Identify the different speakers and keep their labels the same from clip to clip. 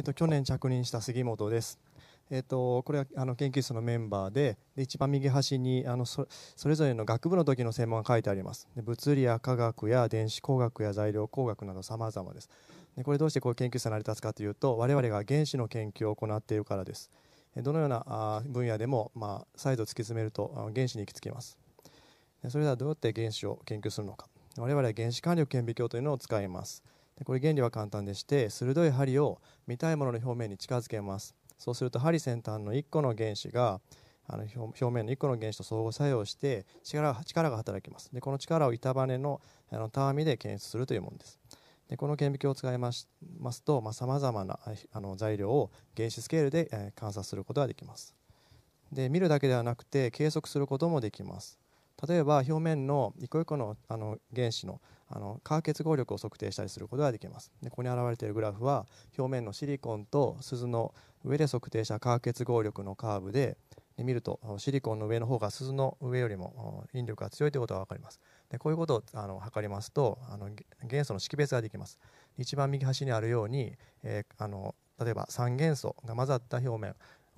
Speaker 1: えっと、去年着任した杉本です。えっと、これはあの研究室のメンバーでで一番右端にあのそれぞれの学部の時の専門が書いてありますで物理や化学や電子工学や材料工学など様々ですでこれどうしてこう研究室成り立つかというと我々が原子の研究を行っているからですどのような分野でも、まあ、再度突き詰めると原子に行き着きますそれではどうやって原子を研究するのか我々は原子管理顕微鏡というのを使いますでこれ原理は簡単でして鋭い針を見たいものの表面に近づけますそうすると針先端の1個の原子があの表面の1個の原子と相互作用して力が働きますでこの力を板バネのあのたわみで検出するというものですでこの顕微鏡を使いますとさまざ、まなあの材料を原子スケールで、えー、観察することができますで見るだけではなくて計測することもできます例えば表面の一個一個のあの原子のあの化学結合力を測定したりすることができますでここに現れているグラフは表面のシリコンと鈴の上で測定した化学結合力のカーブでで見るとシリコンの上の方が鈴の上よりも引力が強いということが分かりますでこういうことをあの測りますとあの元素の識別ができます一番右端にあるように、えー、あの例えば3元素が混ざった表面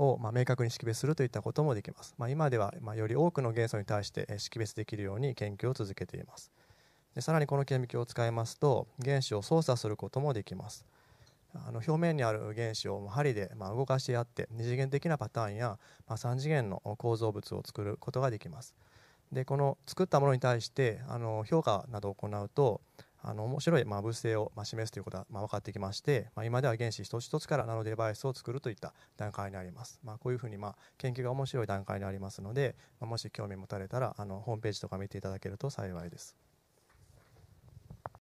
Speaker 1: をま明確に識別するといったこともできます。まあ、今ではまより多くの元素に対して識別できるように研究を続けています。でさらにこの顕微鏡を使いますと原子を操作することもできます。あの表面にある原子を針でま動かし合って二次元的なパターンやま3次元の構造物を作ることができます。でこの作ったものに対してあの評価などを行うとあの面白い、まあ、物性を、まあ、示すということはまあ、分かってきまして、まあ、今では原子一つ一つからナノデバイスを作るといった段階にあります、まあ、こういうふうに、まあ、研究が面白い段階にありますので、まあ、もし興味持たれたらあのホームページとか見ていただけると幸いです。